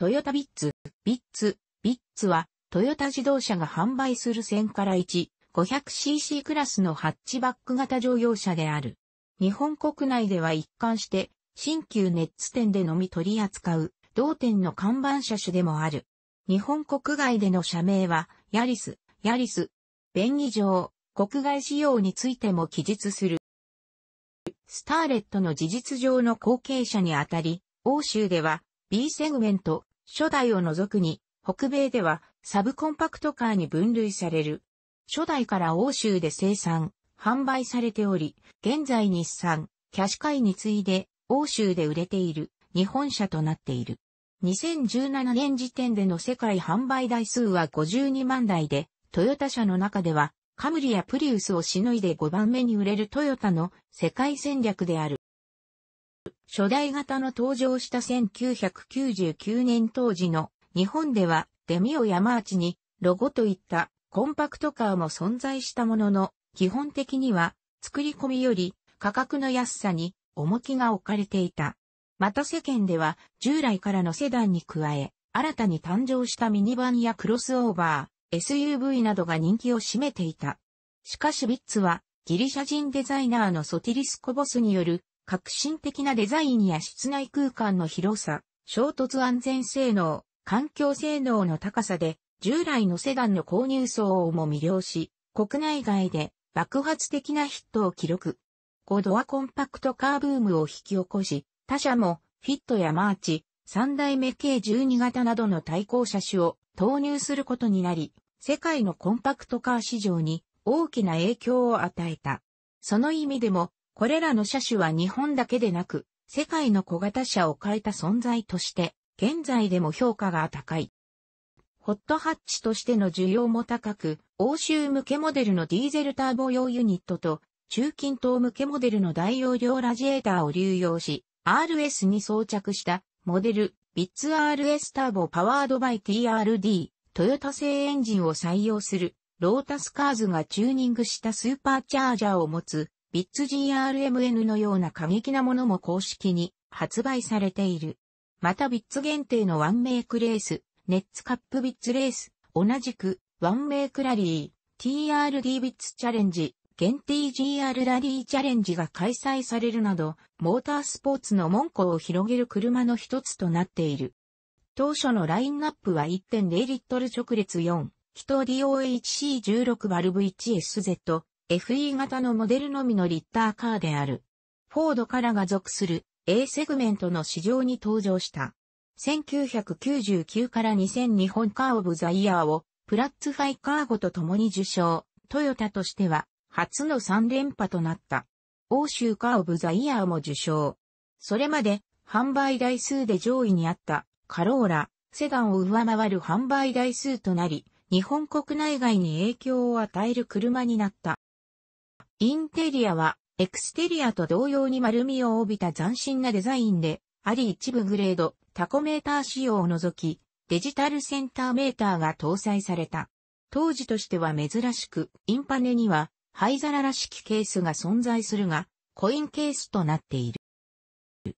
トヨタビッツ、ビッツ、ビッツは、トヨタ自動車が販売する1000から1、500cc クラスのハッチバック型乗用車である。日本国内では一貫して、新旧ネッツ店でのみ取り扱う、同店の看板車種でもある。日本国外での社名は、ヤリス、ヤリス。便宜上、国外仕様についても記述する。スターレットの事実上の後継者にあたり、欧州では B セグメント、初代を除くに、北米ではサブコンパクトカーに分類される。初代から欧州で生産、販売されており、現在日産、キャシカイに次いで、欧州で売れている、日本車となっている。2017年時点での世界販売台数は52万台で、トヨタ車の中では、カムリやプリウスをしのいで5番目に売れるトヨタの世界戦略である。初代型の登場した1999年当時の日本ではデミオ山内にロゴといったコンパクトカーも存在したものの、基本的には作り込みより価格の安さに重きが置かれていた。また世間では従来からのセダンに加え、新たに誕生したミニバンやクロスオーバー、SUV などが人気を占めていた。しかしビッツはギリシャ人デザイナーのソティリスコボスによる革新的なデザインや室内空間の広さ、衝突安全性能、環境性能の高さで、従来のセダンの購入層をも魅了し、国内外で爆発的なヒットを記録。5ドアコンパクトカーブームを引き起こし、他社もフィットやマーチ、3代目計12型などの対向車種を投入することになり、世界のコンパクトカー市場に大きな影響を与えた。その意味でもこれらの車種は日本だけでなく、世界の小型車を変えた存在として、現在でも評価が高い。ホットハッチとしての需要も高く、欧州向けモデルのディーゼルターボ用ユニットと、中近東向けモデルの大容量ラジエーターを流用し、RS に装着したモデル、ビッツ RS ターボパワードバイ TRD、トヨタ製エンジンを採用する、ロータスカーズがチューニングしたスーパーチャージャーを持つ、ビッツ GRMN のような過激なものも公式に発売されている。またビッツ限定のワンメイクレース、ネッツカップビッツレース、同じくワンメイクラリー、TRD ビッツチャレンジ、限定 GR ラリーチャレンジが開催されるなど、モータースポーツの門戸を広げる車の一つとなっている。当初のラインナップは1.0リットル直列4、1人 OHC16 バルブ 1SZ、FE 型のモデルのみのリッターカーである。フォードからが属する A セグメントの市場に登場した。1999から2000日本カーオブザイヤーをプラッツファイカーゴと共に受賞。トヨタとしては初の3連覇となった。欧州カーオブザイヤーも受賞。それまで販売台数で上位にあったカローラ、セダンを上回る販売台数となり、日本国内外に影響を与える車になった。インテリアは、エクステリアと同様に丸みを帯びた斬新なデザインで、あり一部グレード、タコメーター仕様を除き、デジタルセンターメーターが搭載された。当時としては珍しく、インパネには灰皿らしきケースが存在するが、コインケースとなっている。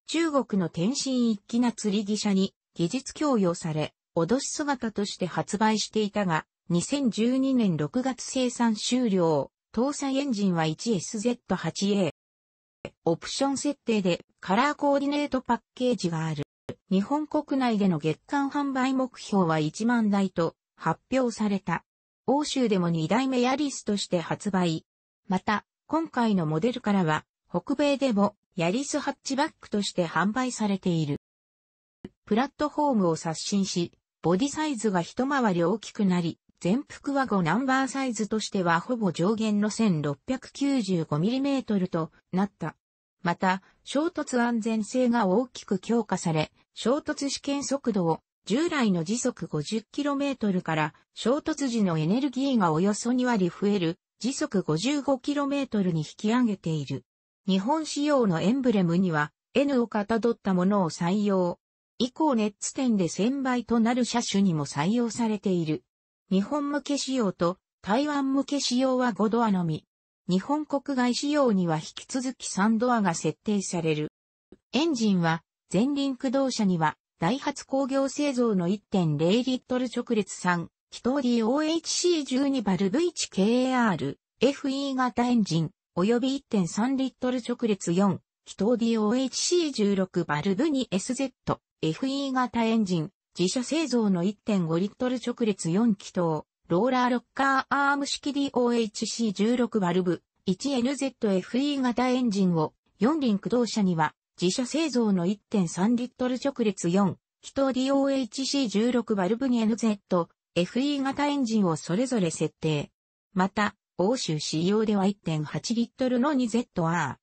中国の天津一気な釣り記者に技術供与され、脅し姿として発売していたが、2012年6月生産終了。搭載エンジンは 1SZ8A。オプション設定でカラーコーディネートパッケージがある。日本国内での月間販売目標は1万台と発表された。欧州でも2代目ヤリスとして発売。また、今回のモデルからは、北米でもヤリスハッチバックとして販売されている。プラットフォームを刷新し、ボディサイズが一回り大きくなり、全幅は5ナンバーサイズとしてはほぼ上限の 1695mm となった。また、衝突安全性が大きく強化され、衝突試験速度を従来の時速 50km から衝突時のエネルギーがおよそ2割増える時速 55km に引き上げている。日本仕様のエンブレムには N をかたどったものを採用。以降ネッツ店で1000倍となる車種にも採用されている。日本向け仕様と台湾向け仕様は5ドアのみ。日本国外仕様には引き続き3ドアが設定される。エンジンは前輪駆動車にはダイハツ工業製造の1.0リットル直列3、気筒 DOHC12 バルブ 1KAR、FE 型エンジン、及び1.3リットル直列4、気筒 DOHC16 バルブ 2SZ、FE 型エンジン、自社製造の1.5リットル直列4気筒、ローラーロッカーアーム式 DOHC16 バルブ1 n z f e 型エンジンを4輪駆動車には自社製造の1.3リットル直列4気筒 DOHC16 バルブ 2NZFE 型エンジンをそれぞれ設定。また、欧州仕様では1.8リットルの 2ZR、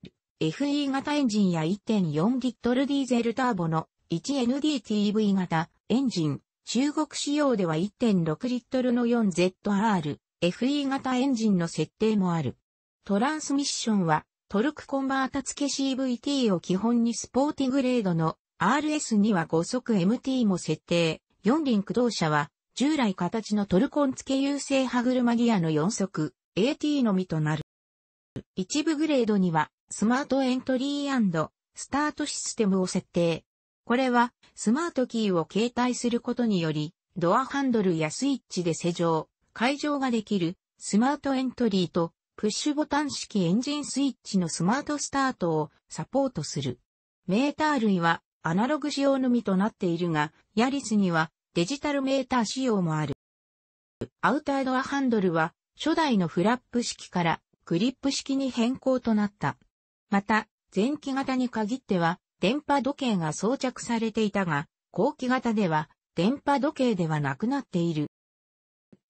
FE 型エンジンや1.4リットルディーゼルターボの 1NDTV 型エンジン、中国仕様では1.6リットルの 4ZR、FE 型エンジンの設定もある。トランスミッションはトルクコンバータ付け CVT を基本にスポーティグレードの RS には5速 MT も設定。4輪駆動車は従来形のトルコン付け優勢歯車ギアの4速 AT のみとなる。一部グレードにはスマートエントリースタートシステムを設定。これはスマートキーを携帯することにより、ドアハンドルやスイッチで施錠、解錠ができるスマートエントリーとプッシュボタン式エンジンスイッチのスマートスタートをサポートする。メーター類はアナログ仕様のみとなっているが、ヤリスにはデジタルメーター仕様もある。アウタードアハンドルは初代のフラップ式からグリップ式に変更となった。また、前期型に限っては電波時計が装着されていたが、後期型では電波時計ではなくなっている。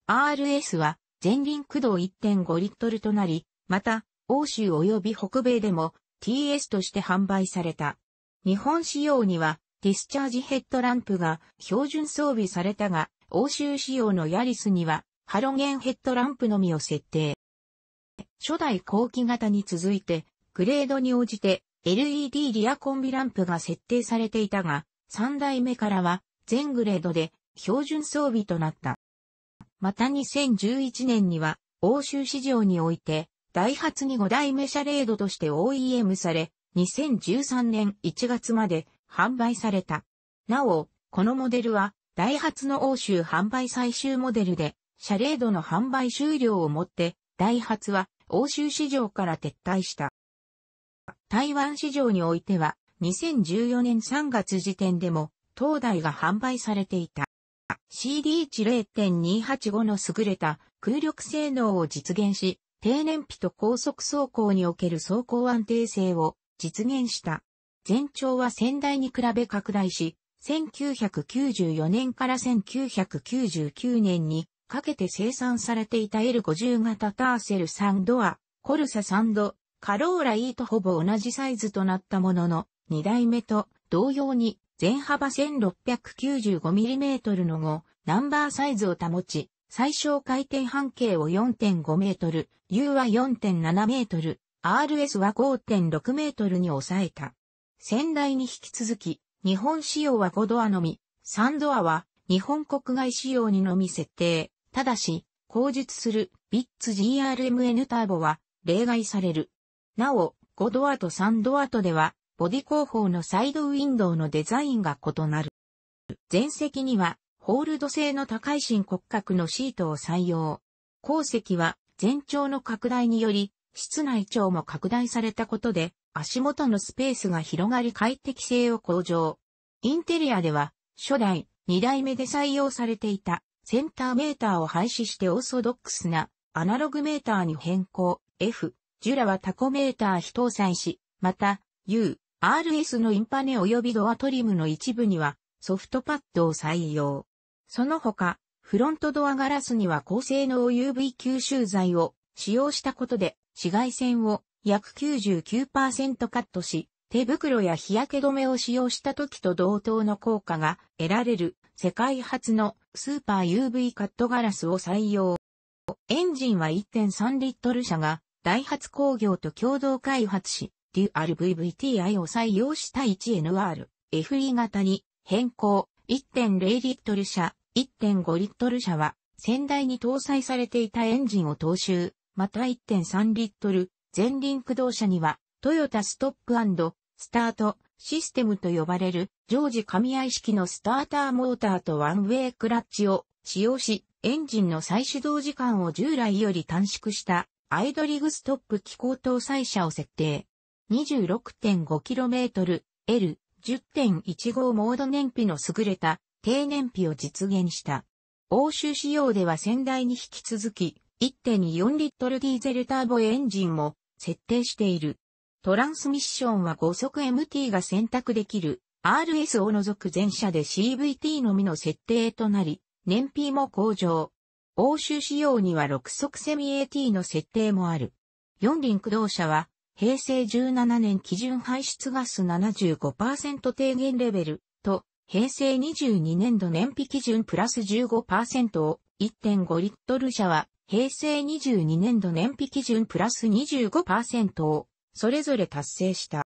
RS は前輪駆動1.5リットルとなり、また、欧州及び北米でも TS として販売された。日本仕様にはディスチャージヘッドランプが標準装備されたが、欧州仕様のヤリスにはハロゲンヘッドランプのみを設定。初代後期型に続いて、グレードに応じて LED リアコンビランプが設定されていたが、3代目からは全グレードで標準装備となった。また2011年には欧州市場においてダイハツに5代目車レードとして OEM され、2013年1月まで販売された。なお、このモデルはダイハツの欧州販売最終モデルで、車レードの販売終了をもって、ダイハツは欧州市場から撤退した。台湾市場においては、2014年3月時点でも、東大が販売されていた。CD1 0.285の優れた空力性能を実現し、低燃費と高速走行における走行安定性を実現した。全長は先代に比べ拡大し、1994年から1999年にかけて生産されていた L50 型ターセル3ドア、コルサ3ドカローラ E とほぼ同じサイズとなったものの、2代目と同様に全幅 1695mm の後、ナンバーサイズを保ち、最小回転半径を4.5メートル、U は4.7メートル、RS は5.6メートルに抑えた。先代に引き続き、日本仕様は5ドアのみ、3ドアは日本国外仕様にのみ設定。ただし、後述するビッツ GRMN ターボは例外される。なお、5ドアと3ドアとでは、ボディ後方のサイドウィンドウのデザインが異なる。前席には、ホールド性の高い新骨格のシートを採用。後席は、全長の拡大により、室内長も拡大されたことで、足元のスペースが広がり快適性を向上。インテリアでは、初代、2代目で採用されていた、センターメーターを廃止してオーソドックスな、アナログメーターに変更、F、ジュラはタコメーター非搭載し、また、U、RS のインパネ及びドアトリムの一部にはソフトパッドを採用。その他、フロントドアガラスには高性能 UV 吸収剤を使用したことで紫外線を約99%カットし、手袋や日焼け止めを使用した時と同等の効果が得られる世界初のスーパー UV カットガラスを採用。エンジンは1.3リットル車がダイハツ工業と共同開発し、DRVVTI を採用した 1NR、FE 型に変更、1.0リットル車、1.5リットル車は、先代に搭載されていたエンジンを踏襲、また1.3リットル、前輪駆動車には、トヨタストップスタートシステムと呼ばれる常時噛み合い式のスターターモーターとワンウェイクラッチを使用し、エンジンの再始動時間を従来より短縮したアイドリグストップ機構搭載車を設定。26.5km、L10.15 モード燃費の優れた低燃費を実現した。欧州仕様では先代に引き続き1.4リットルディーゼルターボエンジンも設定している。トランスミッションは5速 MT が選択できる RS を除く全車で CVT のみの設定となり、燃費も向上。欧州仕様には6速セミ AT の設定もある。四輪駆動車は、平成17年基準排出ガス75%低減レベルと、平成22年度燃費基準プラス15%を1.5リットル車は、平成22年度燃費基準プラス25%を、それぞれ達成した。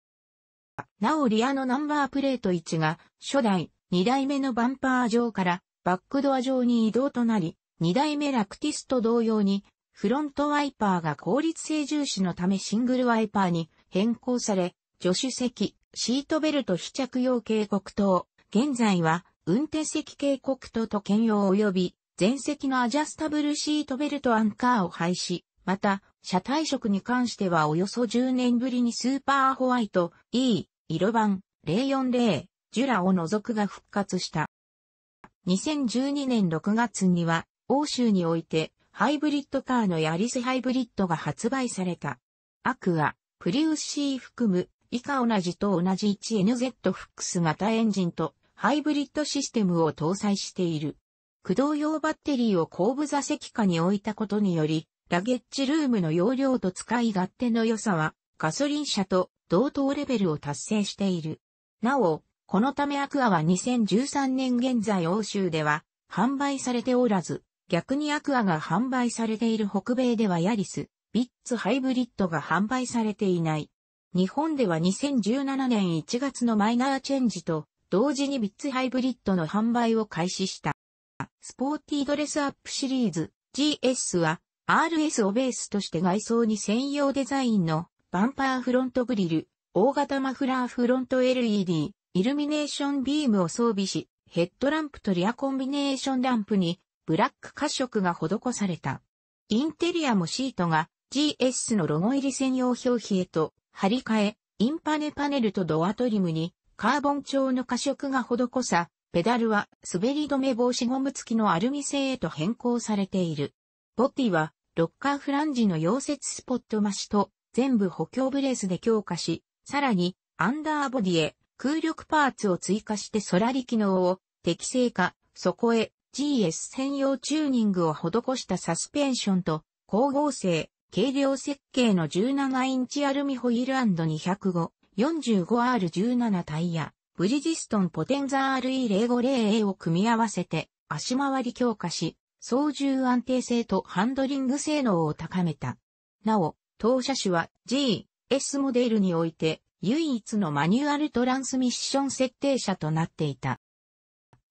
なおリアのナンバープレート1が、初代、2代目のバンパー上から、バックドア上に移動となり、2代目ラクティスと同様に、フロントワイパーが効率性重視のためシングルワイパーに変更され、助手席、シートベルト非着用警告灯、現在は運転席警告灯と兼用及び、前席のアジャスタブルシートベルトアンカーを廃止、また、車体色に関してはおよそ10年ぶりにスーパーホワイト、E、色版、040、ジュラを除くが復活した。2012年6月には、欧州において、ハイブリッドカーのヤリスハイブリッドが発売された。アクア、プリウス C 含む、以下同じと同じ 1NZ フックス型エンジンと、ハイブリッドシステムを搭載している。駆動用バッテリーを後部座席下に置いたことにより、ラゲッジルームの容量と使い勝手の良さは、ガソリン車と同等レベルを達成している。なお、このためアクアは2013年現在欧州では販売されておらず、逆にアクアが販売されている北米ではヤリス、ビッツハイブリッドが販売されていない。日本では2017年1月のマイナーチェンジと同時にビッツハイブリッドの販売を開始した。スポーティードレスアップシリーズ GS は RS をベースとして外装に専用デザインのバンパーフロントグリル、大型マフラーフロント LED、イルミネーションビームを装備し、ヘッドランプとリアコンビネーションランプにブラック褐色が施された。インテリアもシートが GS のロゴ入り専用表皮へと張り替え、インパネパネルとドアトリムにカーボン調の褐色が施さ、ペダルは滑り止め防止ゴム付きのアルミ製へと変更されている。ボディはロッカーフランジの溶接スポット増しと全部補強ブレースで強化し、さらにアンダーボディへ空力パーツを追加して空力機能を適正化、そこへ GS 専用チューニングを施したサスペンションと、光合成、軽量設計の17インチアルミホイール &205、45R17 タイヤ、ブリジストンポテンザ RE050A を組み合わせて、足回り強化し、操縦安定性とハンドリング性能を高めた。なお、当車種は GS モデルにおいて、唯一のマニュアルトランスミッション設定車となっていた。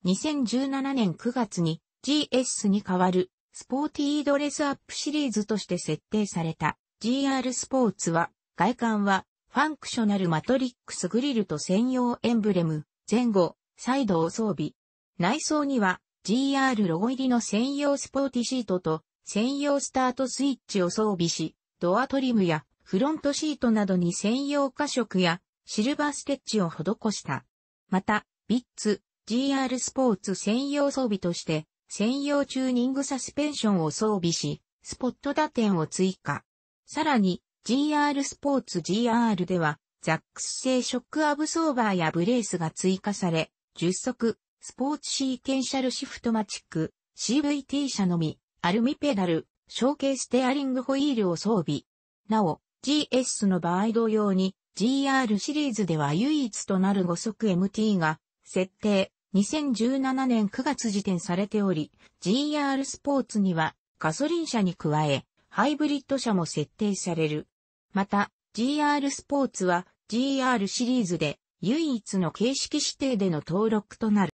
2017年9月に GS に代わるスポーティードレスアップシリーズとして設定された GR スポーツは外観はファンクショナルマトリックスグリルと専用エンブレム、前後、サイドを装備。内装には GR ロゴ入りの専用スポーティシートと専用スタートスイッチを装備し、ドアトリムやフロントシートなどに専用加色やシルバーステッチを施した。また、ビッツ、GR スポーツ専用装備として、専用チューニングサスペンションを装備し、スポット打点を追加。さらに、GR スポーツ GR では、ザックス製ショックアブソーバーやブレースが追加され、10足、スポーツシーケンシャルシフトマチック、CVT 車のみ、アルミペダル、ショーケーステアリングホイールを装備。なお、GS の場合同様に、GR シリーズでは唯一となる5足 MT が設定、2017年9月時点されており、GR スポーツにはガソリン車に加え、ハイブリッド車も設定される。また、GR スポーツは GR シリーズで唯一の形式指定での登録となる。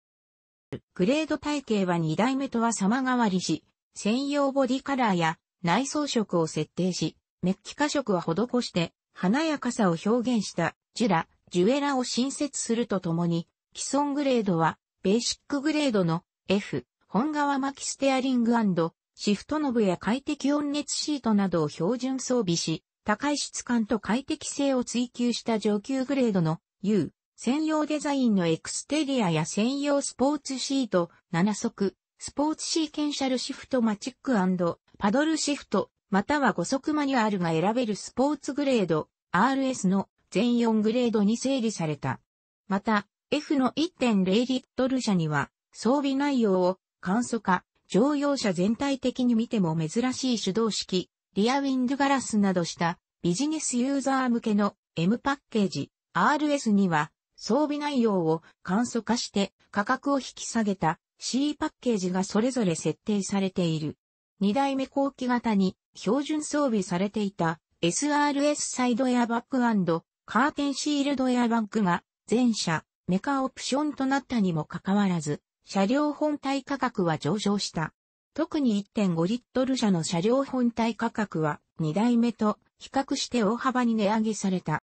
グレード体系は2代目とは様変わりし、専用ボディカラーや内装色を設定し、メッキ化色は施して華やかさを表現したジュラ、ジュエラを新設するとともに、既存グレードは、ベーシックグレードの F、本革巻きステアリングシフトノブや快適温熱シートなどを標準装備し、高い質感と快適性を追求した上級グレードの U、専用デザインのエクステリアや専用スポーツシート、7足、スポーツシーケンシャルシフトマチックパドルシフト、または5足マニュアルが選べるスポーツグレード、RS の全4グレードに整理された。また、F の1.0リットル車には、装備内容を簡素化、乗用車全体的に見ても珍しい手動式、リアウィンドガラスなどしたビジネスユーザー向けの M パッケージ RS には装備内容を簡素化して価格を引き下げた C パッケージがそれぞれ設定されている。2代目後期型に標準装備されていた SRS サイドエアバッグカーテンシールドエアバッグが全車メカオプションとなったにもかかわらず、車両本体価格は上昇した。特に1.5リットル車の車両本体価格は2台目と比較して大幅に値上げされた。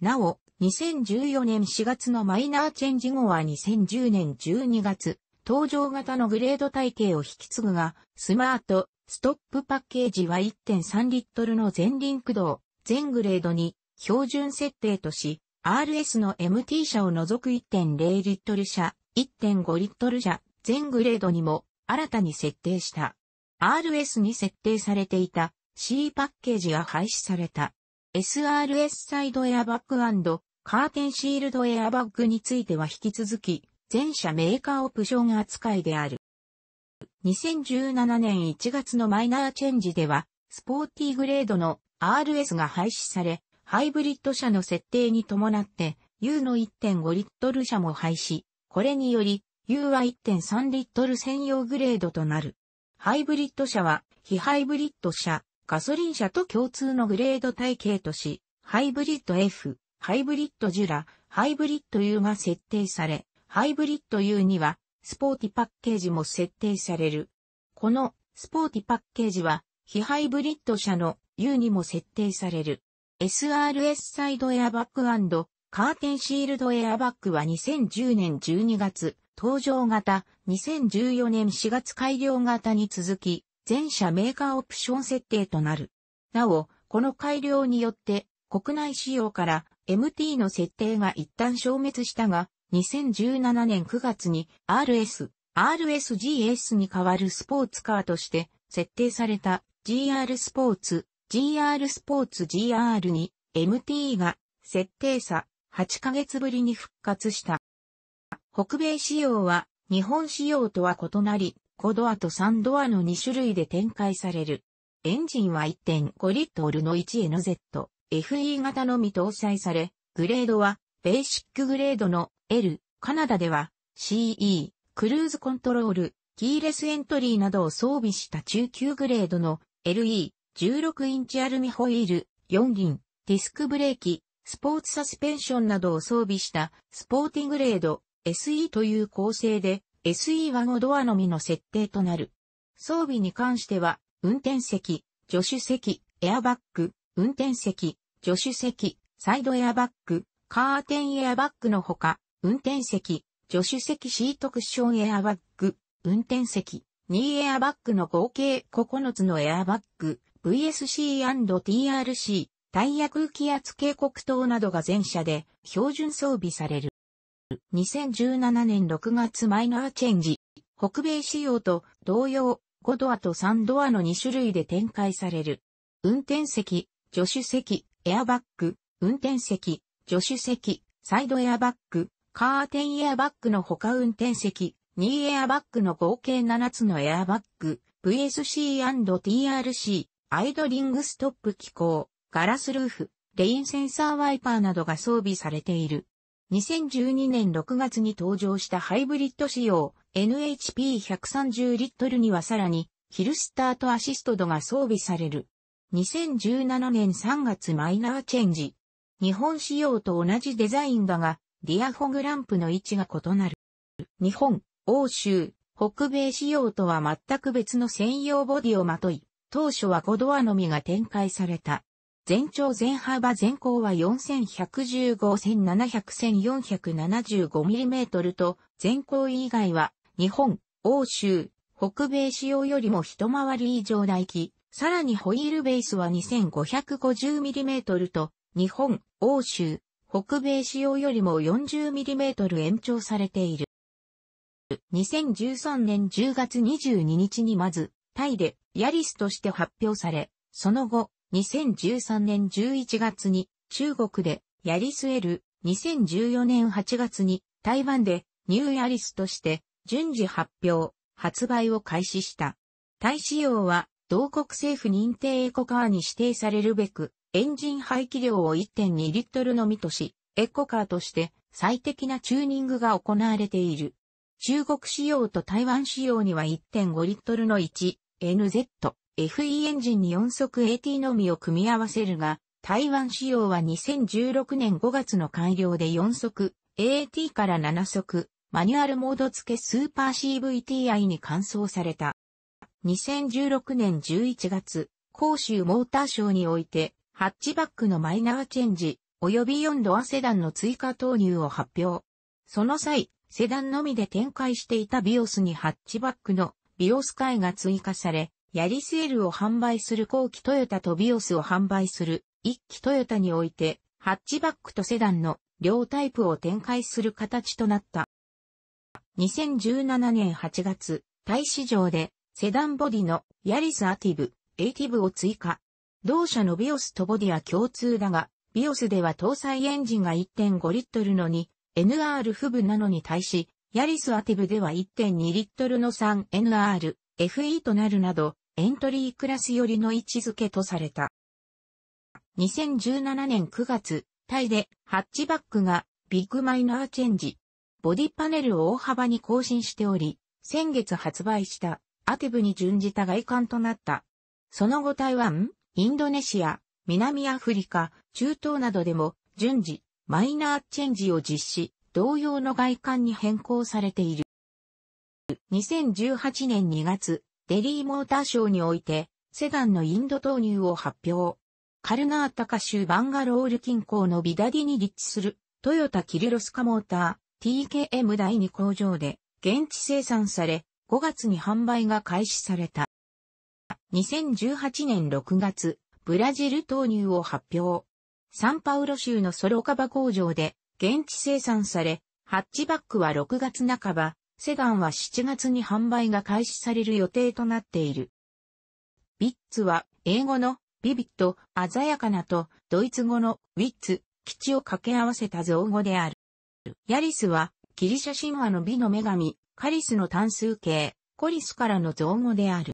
なお、2014年4月のマイナーチェンジ後は2010年12月、登場型のグレード体系を引き継ぐが、スマート、ストップパッケージは1.3リットルの全輪駆動、全グレードに標準設定とし、RS の MT 車を除く1.0リットル車、1.5リットル車、全グレードにも新たに設定した。RS に設定されていた C パッケージが廃止された。SRS サイドエアバッグカーテンシールドエアバッグについては引き続き、全車メーカーオプション扱いである。2017年1月のマイナーチェンジでは、スポーティーグレードの RS が廃止され、ハイブリッド車の設定に伴って U の1.5リットル車も廃止。これにより U は1.3リットル専用グレードとなる。ハイブリッド車は非ハイブリッド車、ガソリン車と共通のグレード体系とし、ハイブリッド F、ハイブリッドジュラ、ハイブリッド U が設定され、ハイブリッド U にはスポーティパッケージも設定される。このスポーティパッケージは非ハイブリッド車の U にも設定される。SRS サイドエアバッグカーテンシールドエアバッグは2010年12月、登場型、2014年4月改良型に続き、全社メーカーオプション設定となる。なお、この改良によって、国内仕様から MT の設定が一旦消滅したが、2017年9月に RS、RSGS に代わるスポーツカーとして設定された GR スポーツ GR スポーツ GR に MT が設定差8ヶ月ぶりに復活した。北米仕様は日本仕様とは異なり、5ドアと3ドアの2種類で展開される。エンジンは1.5リットルの 1NZ、FE 型のみ搭載され、グレードはベーシックグレードの L、カナダでは CE、クルーズコントロール、キーレスエントリーなどを装備した中級グレードの LE、16インチアルミホイール、4輪、ディスクブレーキ、スポーツサスペンションなどを装備したスポーティングレード SE という構成で SE は5ドアのみの設定となる。装備に関しては運転席、助手席、エアバッグ、運転席、助手席、サイドエアバッグ、カーテンエアバッグのほか、運転席、助手席シートクッションエアバッグ、運転席、2エアバッグの合計9つのエアバッグ、VSC&TRC、タイヤ空気圧警告灯などが全車で標準装備される。2017年6月マイナーチェンジ。北米仕様と同様、5ドアと3ドアの2種類で展開される。運転席、助手席、エアバッグ、運転席、助手席、サイドエアバッグ、カーテンエアバッグのほか運転席、2エアバッグの合計7つのエアバッグ、VSC&TRC、アイドリングストップ機構、ガラスルーフ、レインセンサーワイパーなどが装備されている。2012年6月に登場したハイブリッド仕様 NHP130 リットルにはさらにヒルスタートアシストドが装備される。2017年3月マイナーチェンジ。日本仕様と同じデザインだが、ディアフォグランプの位置が異なる。日本、欧州、北米仕様とは全く別の専用ボディをまとい、当初は5ドアのみが展開された。全長全幅全高は 4115-1700-1475mm と、全高以外は、日本、欧州、北米仕様よりも一回り以上大機、さらにホイールベースは 2550mm と、日本、欧州、北米仕様よりも 40mm 延長されている。2013年10月22日にまず、タイでヤリスとして発表され、その後、2013年11月に中国でヤリス L、2014年8月に台湾でニューヤリスとして順次発表、発売を開始した。大使用は同国政府認定エコカーに指定されるべく、エンジン排気量を1.2リットルのみとし、エコカーとして最適なチューニングが行われている。中国仕様と台湾仕様には1.5リットルの1、NZ、FE エンジンに4速 AT のみを組み合わせるが、台湾仕様は2016年5月の完了で4速、AT から7速、マニュアルモード付けスーパー CVTI に換装された。2016年11月、広州モーターショーにおいて、ハッチバックのマイナーチェンジ、及び4ドアセダンの追加投入を発表。その際、セダンのみで展開していたビオスにハッチバックのビオスカイが追加され、ヤリスエルを販売する後期トヨタとビオスを販売する一期トヨタにおいて、ハッチバックとセダンの両タイプを展開する形となった。2017年8月、タイ市場でセダンボディのヤリスアティブ、エイティブを追加。同社のビオスとボディは共通だが、ビオスでは搭載エンジンが1.5リットルのに、NR 不部なのに対し、ヤリスアティブでは1.2リットルの 3NR、FE となるなど、エントリークラス寄りの位置づけとされた。2017年9月、タイでハッチバックがビッグマイナーチェンジ、ボディパネルを大幅に更新しており、先月発売したアティブに準じた外観となった。その後台湾、インドネシア、南アフリカ、中東などでも順次、マイナーチェンジを実施。同様の外観に変更されている。2018年2月、デリーモーターショーにおいて、セダンのインド投入を発表。カルナータカ州バンガロール近郊のビダディに立地する、トヨタキルロスカモーター、TKM 第2工場で、現地生産され、5月に販売が開始された。2018年6月、ブラジル投入を発表。サンパウロ州のソロカバ工場で現地生産され、ハッチバックは6月半ば、セダンは7月に販売が開始される予定となっている。ビッツは英語のビビット、鮮やかなとドイツ語のウィッツ、基地を掛け合わせた造語である。ヤリスはギリシャ神話の美の女神、カリスの単数形、コリスからの造語である。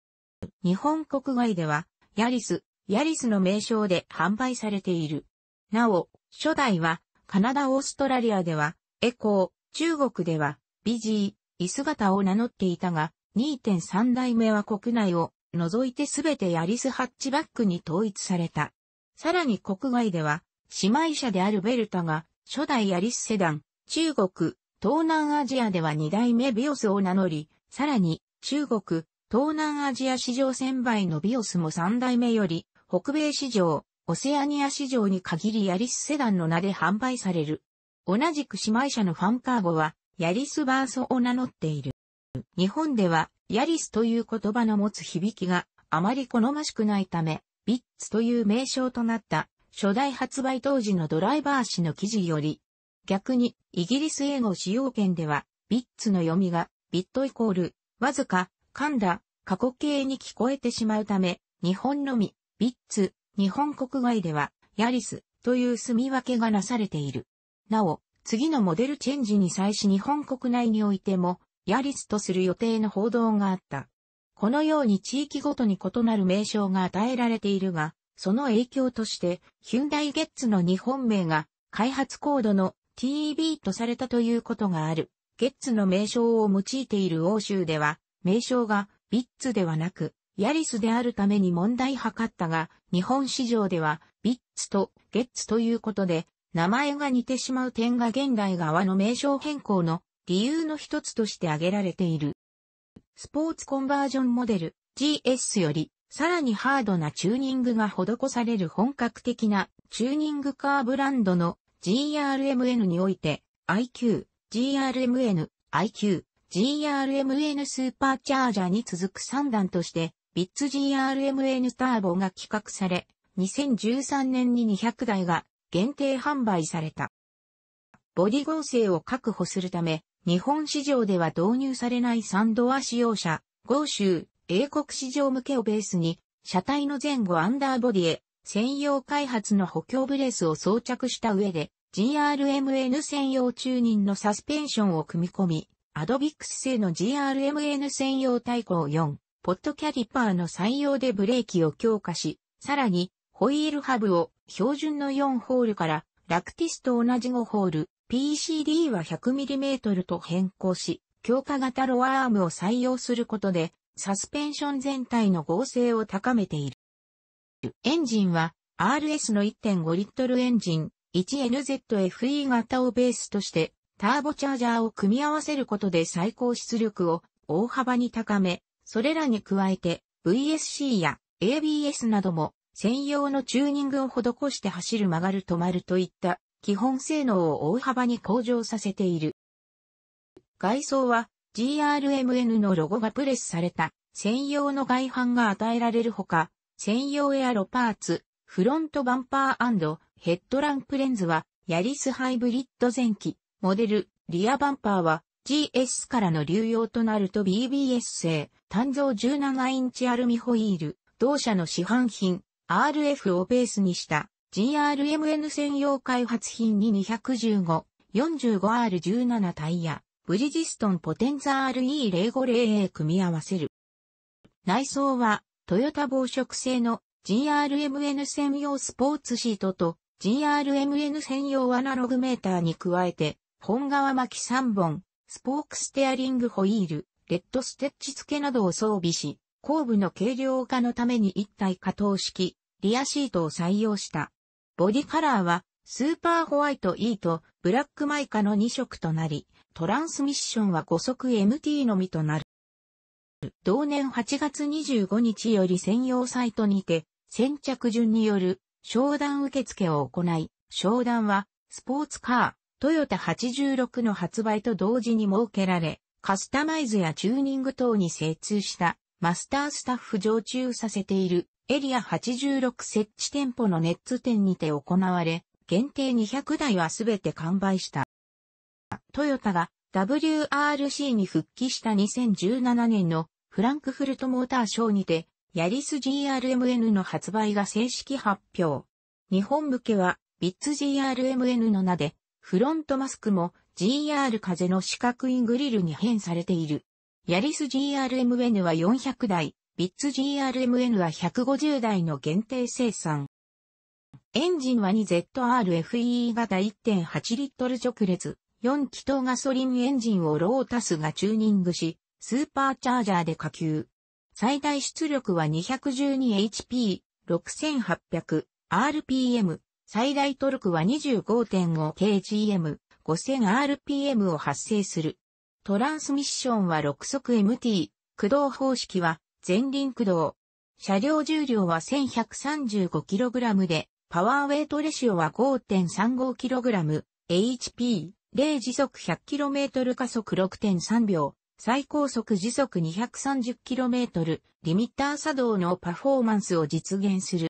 日本国外ではヤリス、ヤリスの名称で販売されている。なお、初代はカナダ・オーストラリアでは、エコー、中国では、ビジー、イス型を名乗っていたが、2.3代目は国内を除いてすべてヤリスハッチバックに統一された。さらに国外では、姉妹車であるベルタが、初代ヤリスセダン、中国、東南アジアでは2代目ビオスを名乗り、さらに、中国、東南アジア市場1000倍のビオスも3代目より、北米市場、オセアニア市場に限りヤリスセダンの名で販売される。同じく姉妹社のファンカーゴは、ヤリスバーソを名乗っている。日本では、ヤリスという言葉の持つ響きがあまり好ましくないため、ビッツという名称となった初代発売当時のドライバー誌の記事より、逆にイギリス英語使用権では、ビッツの読みがビットイコール、わずか、噛んだ、過去形に聞こえてしまうため、日本のみ、ビッツ日本国外では、ヤリスという住み分けがなされている。なお、次のモデルチェンジに際し日本国内においても、ヤリスとする予定の報道があった。このように地域ごとに異なる名称が与えられているが、その影響として、ヒュンダイゲッツの日本名が、開発コードの TEB とされたということがある。ゲッツの名称を用いている欧州では、名称がビッツではなく、ヤリスであるために問題測ったが、日本市場では、ビッツとゲッツということで、名前が似てしまう点が現代側の名称変更の理由の一つとして挙げられている。スポーツコンバージョンモデル GS より、さらにハードなチューニングが施される本格的なチューニングカーブランドの GRMN において IQ、GRMN、IQ、GRMN スーパーチャージャーに続く3段としてビッツ GRMN ターボが企画され、2013年に200台が限定販売された。ボディ合成を確保するため、日本市場では導入されないサンドア使用者、豪州、英国市場向けをベースに、車体の前後アンダーボディへ専用開発の補強ブレースを装着した上で、GRMN 専用チューニンのサスペンションを組み込み、アドビックス製の GRMN 専用対抗4ポッドキャリパーの採用でブレーキを強化し、さらに、ホイールハブを標準の4ホールからラクティスと同じ5ホール、PCD は 100mm と変更し、強化型ロアアームを採用することで、サスペンション全体の合成を高めている。エンジンは RS の1.5リットルエンジン 1NZFE 型をベースとしてターボチャージャーを組み合わせることで最高出力を大幅に高め、それらに加えて VSC や ABS なども専用のチューニングを施して走る曲がる止まるといった基本性能を大幅に向上させている。外装は GRMN のロゴがプレスされた専用の外板が与えられるほか、専用エアロパーツ、フロントバンパーヘッドランプレンズはヤリスハイブリッド前期、モデル、リアバンパーは GS からの流用となると BBS 製、単造17インチアルミホイール、同社の市販品、RF をベースにした GRMN 専用開発品に 215-45R17 タイヤ、ブリジストンポテンザ RE050A 組み合わせる。内装は、トヨタ防食製の GRMN 専用スポーツシートと GRMN 専用アナログメーターに加えて、本革巻き3本、スポークステアリングホイール、レッドステッチ付けなどを装備し、後部の軽量化のために一体加藤式、リアシートを採用した。ボディカラーは、スーパーホワイト E とブラックマイカの2色となり、トランスミッションは5速 MT のみとなる。同年8月25日より専用サイトにて、先着順による商談受付を行い、商談は、スポーツカー、トヨタ86の発売と同時に設けられ、カスタマイズやチューニング等に精通したマスタースタッフ常駐させているエリア86設置店舗のネッツ店にて行われ、限定200台はすべて完売した。トヨタが WRC に復帰した2017年のフランクフルトモーターショーにて、ヤリス GRMN の発売が正式発表。日本向けは、ビッツ GRMN の名で、フロントマスクも GR 風の四角いグリルに変されている。ヤリス GRMN は400台、ビッツ GRMN は150台の限定生産。エンジンは 2ZRFE 型1.8リットル直列、4気筒ガソリンエンジンをロータスがチューニングし、スーパーチャージャーで下級。最大出力は 212HP、6800、RPM、最大トルクは 25.5kgm、5000rpm を発生する。トランスミッションは6速 MT、駆動方式は前輪駆動。車両重量は 1135kg で、パワーウェイトレシオは 5.35kg、HP、0時速 100km 加速6.3秒、最高速時速 230km、リミッター作動のパフォーマンスを実現する。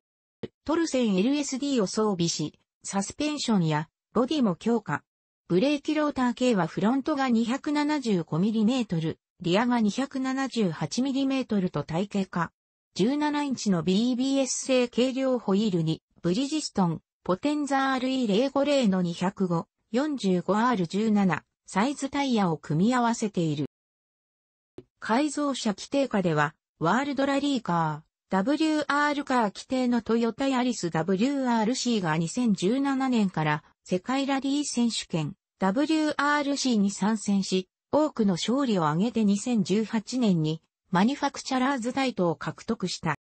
トルセン LSD を装備し、サスペンションやボディも強化。ブレーキローター系はフロントが 275mm、リアが 278mm と体系化。17インチの BBS 製軽量ホイールに、ブリヂストン、ポテンザ RE050 の205、45R17、サイズタイヤを組み合わせている。改造車規定下では、ワールドラリーカー、WR カー規定のトヨタヤリス WRC が2017年から世界ラリー選手権 WRC に参戦し、多くの勝利を挙げて2018年にマニファクチャラーズタイトを獲得した。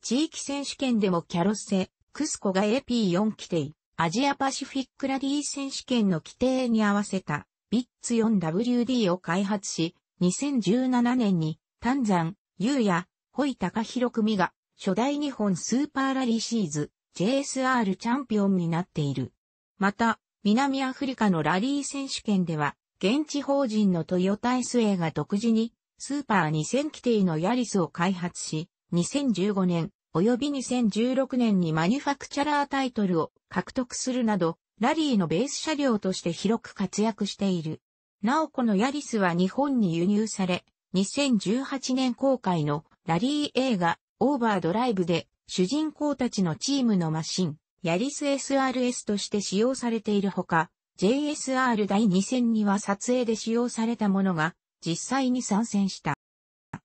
地域選手権でもキャロッセ、クスコが AP4 規定、アジアパシフィックラリー選手権の規定に合わせたビッツ 4WD を開発し、2017年に丹山、ユーヤ、ホイ高弘組が、初代日本スーパーラリーシーズ、JSR チャンピオンになっている。また、南アフリカのラリー選手権では、現地法人のトヨタ SA が独自に、スーパー2000規定のヤリスを開発し、2015年、及び2016年にマニュファクチャラータイトルを獲得するなど、ラリーのベース車両として広く活躍している。なおこのヤリスは日本に輸入され、2018年公開のラリー映画、オーバードライブで、主人公たちのチームのマシン、ヤリス SRS として使用されているほか、JSR 第2000には撮影で使用されたものが、実際に参戦した。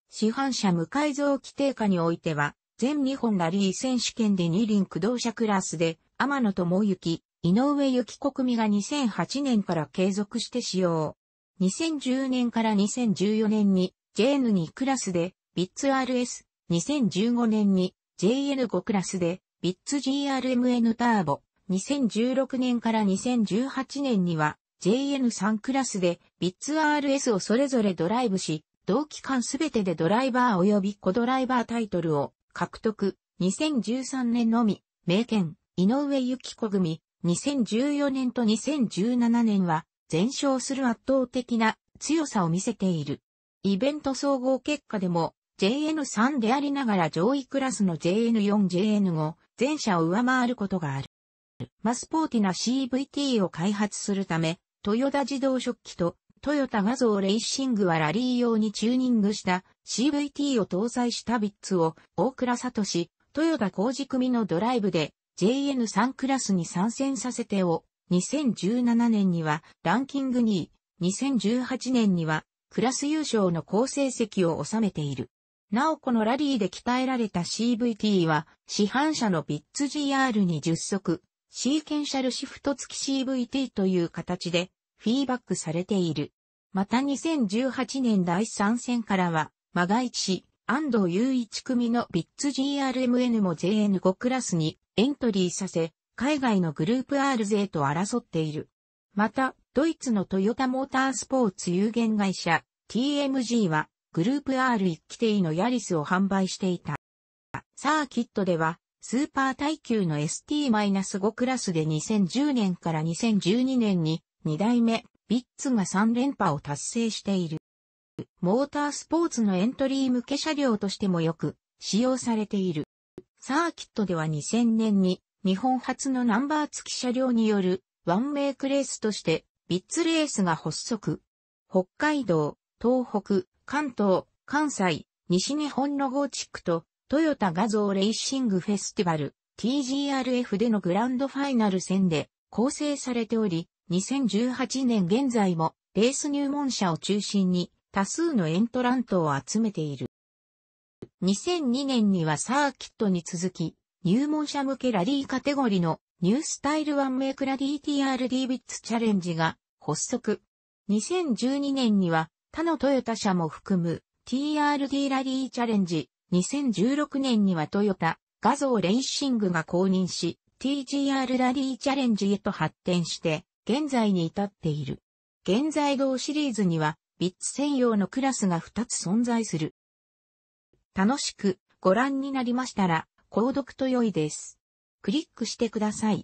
市販車無改造規定下においては、全日本ラリー選手権で二輪駆動車クラスで、天野智之、井上幸子組が2008年から継続して使用。2010年から2014年に JN2 クラスでビッツ RS、2015年に JN5 クラスで、ビッツ GRMN ターボ、2016年から2018年には JN3 クラスでビッツ RS をそれぞれドライブし、同期間すべてでドライバー及び小ドライバータイトルを獲得。2013年のみ、名犬、井上幸子組。2014年と2017年は全勝する圧倒的な強さを見せている。イベント総合結果でも JN3 でありながら上位クラスの JN4、JN5、全車を上回ることがある。マスポーティな CVT を開発するため、トヨタ自動食器とトヨタ画像レイシングはラリー用にチューニングした CVT を搭載したビッツを大倉里聡、トヨタ工事組のドライブで JN3 クラスに参戦させてを2017年にはランキング2位、2018年にはクラス優勝の好成績を収めている。なおこのラリーで鍛えられた CVT は、市販車のビッツ GR に10足、シーケンシャルシフト付き CVT という形で、フィーバックされている。また2018年第3戦からは、マガイチ安藤雄一組のビッツ GRMN も JN5 クラスにエントリーさせ、海外のグループ R 勢と争っている。また、ドイツのトヨタモータースポーツ有限会社 TMG はグループ R 一期定のヤリスを販売していた。サーキットでは、スーパー耐久の ST-5 クラスで2010年から2012年に2代目ビッツが3連覇を達成している。モータースポーツのエントリー向け車両としてもよく使用されている。サーキットでは2000年に日本初のナンバー付き車両によるワンメイクレースとしてビッツレースが発足。北海道、東北、関東、関西、西日本のチ地区と、トヨタ画像レイシングフェスティバル TGRF でのグランドファイナル戦で構成されており、2018年現在もレース入門者を中心に多数のエントラントを集めている。2002年にはサーキットに続き、入門者向けラリーカテゴリのニュースタイルワンメイクラリー TRD ビッツチャレンジが発足。2012年には他のトヨタ社も含む TRD ラリーチャレンジ2016年にはトヨタ、画像レーシングが公認し TGR ラリーチャレンジへと発展して現在に至っている。現在号シリーズにはビッツ専用のクラスが2つ存在する。楽しくご覧になりましたら購読と良いです。クリックしてください。